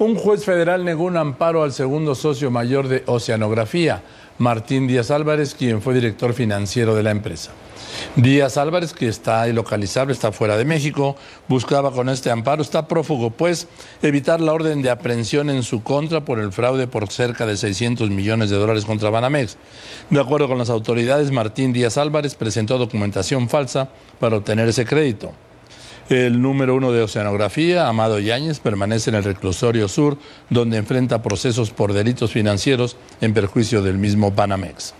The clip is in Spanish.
Un juez federal negó un amparo al segundo socio mayor de Oceanografía, Martín Díaz Álvarez, quien fue director financiero de la empresa. Díaz Álvarez, que está localizable está fuera de México, buscaba con este amparo, está prófugo, pues, evitar la orden de aprehensión en su contra por el fraude por cerca de 600 millones de dólares contra Banamex. De acuerdo con las autoridades, Martín Díaz Álvarez presentó documentación falsa para obtener ese crédito. El número uno de Oceanografía, Amado Yáñez, permanece en el reclusorio sur, donde enfrenta procesos por delitos financieros en perjuicio del mismo Panamex.